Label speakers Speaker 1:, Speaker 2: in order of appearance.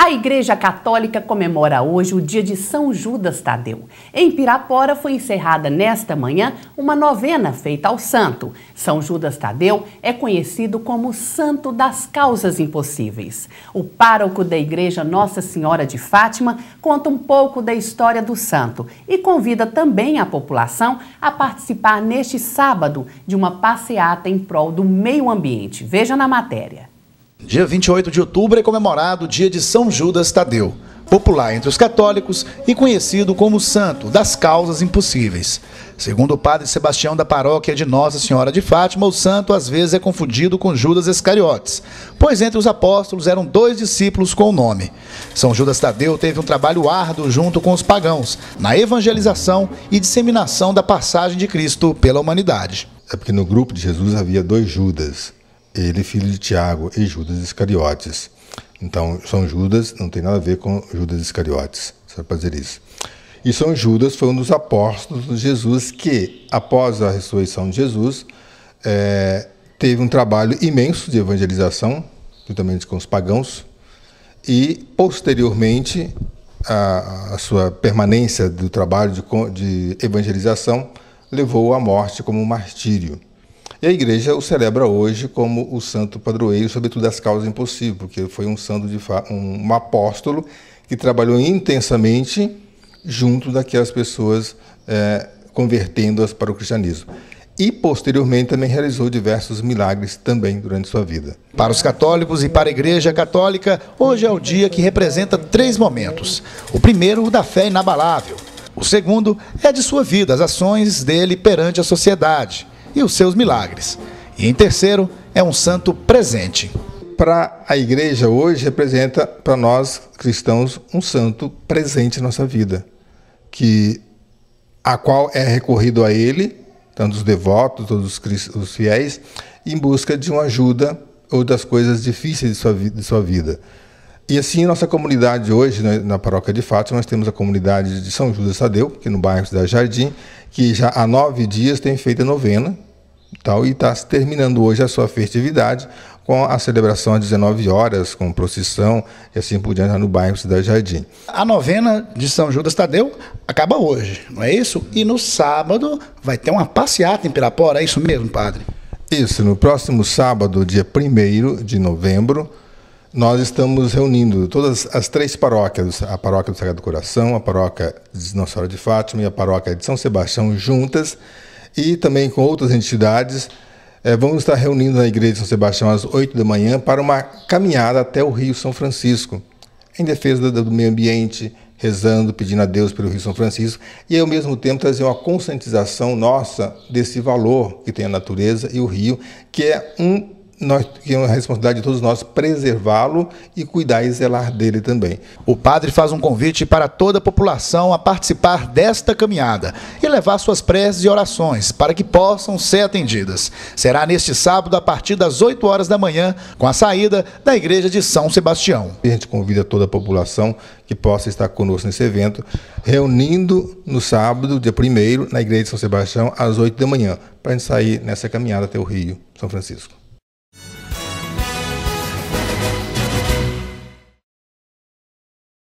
Speaker 1: A Igreja Católica comemora hoje o dia de São Judas Tadeu. Em Pirapora foi encerrada nesta manhã uma novena feita ao santo. São Judas Tadeu é conhecido como Santo das Causas Impossíveis. O pároco da Igreja Nossa Senhora de Fátima conta um pouco da história do santo e convida também a população a participar neste sábado de uma passeata em prol do meio ambiente. Veja na matéria.
Speaker 2: Dia 28 de outubro é comemorado o dia de São Judas Tadeu, popular entre os católicos e conhecido como santo das causas impossíveis. Segundo o padre Sebastião da paróquia de Nossa Senhora de Fátima, o santo às vezes é confundido com Judas Iscariotes, pois entre os apóstolos eram dois discípulos com o nome. São Judas Tadeu teve um trabalho árduo junto com os pagãos na evangelização e disseminação da passagem de Cristo pela humanidade. É porque no grupo de Jesus havia
Speaker 3: dois Judas ele filho de Tiago e Judas Iscariotes. Então, São Judas não tem nada a ver com Judas Iscariotes, só para dizer isso. E São Judas foi um dos apóstolos de Jesus que, após a ressurreição de Jesus, é, teve um trabalho imenso de evangelização, juntamente com os pagãos, e posteriormente a, a sua permanência do trabalho de, de evangelização levou à morte como um martírio. E a igreja o celebra hoje como o santo padroeiro, sobretudo das causas impossíveis, porque foi um santo, de um, um apóstolo que trabalhou intensamente junto daquelas pessoas, é, convertendo-as para o cristianismo. E posteriormente também realizou diversos
Speaker 2: milagres também durante sua vida. Para os católicos e para a Igreja Católica, hoje é o dia que representa três momentos. O primeiro, o da fé inabalável. O segundo é de sua vida, as ações dele perante a sociedade e os seus milagres. E em terceiro, é um santo presente. Para a igreja hoje, representa
Speaker 3: para nós cristãos um santo presente em nossa vida, que a qual é recorrido a ele, tanto os devotos, todos os fiéis, em busca de uma ajuda ou das coisas difíceis de sua, vida, de sua vida. E assim, nossa comunidade hoje, né, na paróquia de Fátima, nós temos a comunidade de São Judas Tadeu, que é no bairro da Jardim, que já há nove dias tem feito a novena, tal, e está terminando hoje a sua festividade com a celebração às 19 horas, com procissão e
Speaker 2: assim por diante no bairro Cidade Jardim. A novena de São Judas Tadeu acaba hoje, não é isso? E no sábado vai ter uma passeata em Pirapora, é isso mesmo, padre? Isso,
Speaker 3: no próximo sábado, dia 1 de novembro, nós estamos reunindo todas as três paróquias, a paróquia do Sagrado Coração, a paróquia de Nossa Senhora de Fátima e a paróquia de São Sebastião juntas e também com outras entidades. É, vamos estar reunindo na Igreja de São Sebastião às 8 da manhã para uma caminhada até o Rio São Francisco, em defesa do meio ambiente, rezando, pedindo a Deus pelo Rio São Francisco e ao mesmo tempo trazer uma conscientização nossa desse valor que tem a natureza e o rio, que é um nós temos a responsabilidade de todos nós preservá-lo e cuidar e zelar
Speaker 2: dele também. O padre faz um convite para toda a população a participar desta caminhada e levar suas preces e orações para que possam ser atendidas. Será neste sábado a partir das 8 horas da manhã, com a saída da igreja de São Sebastião. A gente convida toda a população que possa estar conosco nesse evento, reunindo no sábado,
Speaker 3: dia 1 na igreja de São Sebastião, às 8 da manhã, para a gente sair nessa caminhada até o Rio,
Speaker 2: São Francisco.